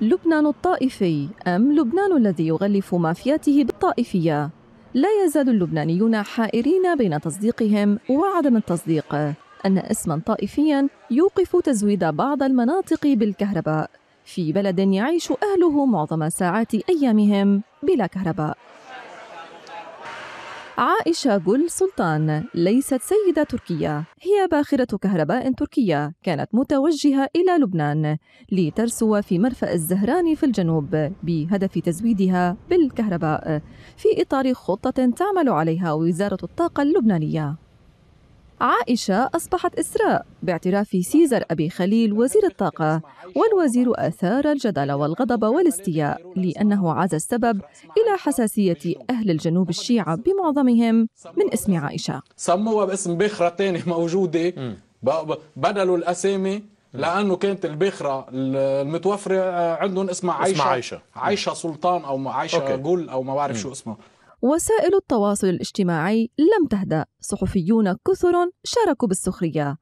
لبنان الطائفي أم لبنان الذي يغلف مافياته بالطائفية؟ لا يزال اللبنانيون حائرين بين تصديقهم وعدم التصديق أن اسما طائفيا يوقف تزويد بعض المناطق بالكهرباء في بلد يعيش أهله معظم ساعات أيامهم بلا كهرباء عائشة جل سلطان ليست سيدة تركية هي باخرة كهرباء تركية كانت متوجهة إلى لبنان لترسو في مرفأ الزهران في الجنوب بهدف تزويدها بالكهرباء في إطار خطة تعمل عليها وزارة الطاقة اللبنانية عائشة أصبحت إسراء باعتراف سيزر أبي خليل وزير الطاقة والوزير أثار الجدل والغضب والاستياء لأنه عاد السبب إلى حساسية أهل الجنوب الشيعة بمعظمهم من اسم عائشة سموها باسم بخرة تاني موجودة بدلوا الأسامي لانه كانت البخره المتوفره عندهم اسمها عايشه اسمها عايشه عايشه سلطان او عايشه جول او ما بعرف شو اسمها وسائل التواصل الاجتماعي لم تهدأ صحفيون كثر شاركوا بالسخرية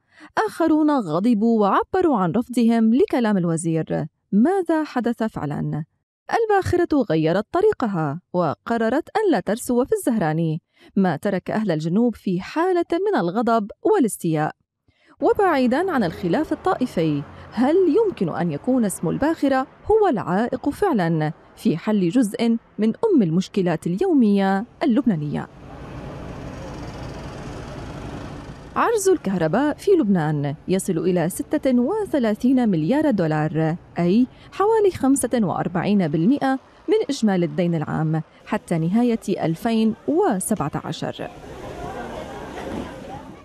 آخرون غضبوا وعبروا عن رفضهم لكلام الوزير ماذا حدث فعلا؟ الباخرة غيرت طريقها وقررت أن لا ترسو في الزهراني ما ترك أهل الجنوب في حالة من الغضب والاستياء وبعيدا عن الخلاف الطائفي هل يمكن أن يكون اسم الباخرة هو العائق فعلا في حل جزء من أم المشكلات اليومية اللبنانية عجز الكهرباء في لبنان يصل إلى 36 مليار دولار أي حوالي 45% من إجمالي الدين العام حتى نهاية 2017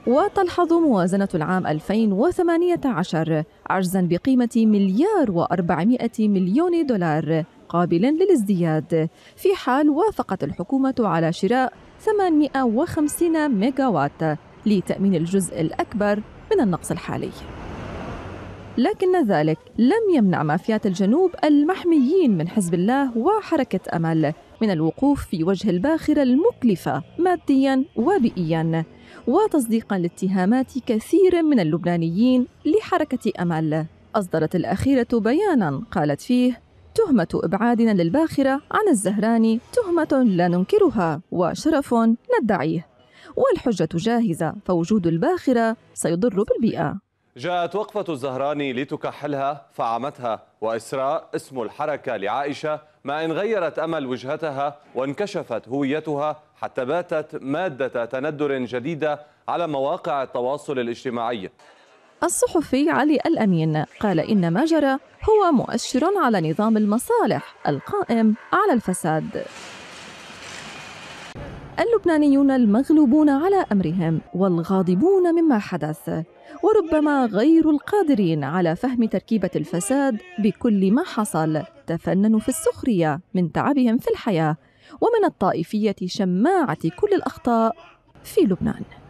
وتلحظ موازنة العام 2018 عجزا بقيمة مليار و400 مليون دولار قابل للازدياد في حال وافقت الحكومة على شراء 850 ميجاوات لتأمين الجزء الأكبر من النقص الحالي لكن ذلك لم يمنع مافيات الجنوب المحميين من حزب الله وحركة أمل من الوقوف في وجه الباخرة المكلفة ماديا وبيئيا وتصديقا لاتهامات كثير من اللبنانيين لحركة أمل أصدرت الأخيرة بيانا قالت فيه تهمة إبعادنا للباخرة عن الزهراني تهمة لا ننكرها وشرف ندعيه والحجة جاهزة فوجود الباخرة سيضر بالبيئة جاءت وقفة الزهراني لتكحلها فعمتها وإسراء اسم الحركة لعائشة ما إن غيرت أمل وجهتها وانكشفت هويتها حتى باتت مادة تندر جديدة على مواقع التواصل الاجتماعي الصحفي علي الأمين قال إن ما جرى هو مؤشر على نظام المصالح القائم على الفساد اللبنانيون المغلوبون على امرهم والغاضبون مما حدث وربما غير القادرين على فهم تركيبه الفساد بكل ما حصل تفننوا في السخريه من تعبهم في الحياه ومن الطائفيه شماعه كل الاخطاء في لبنان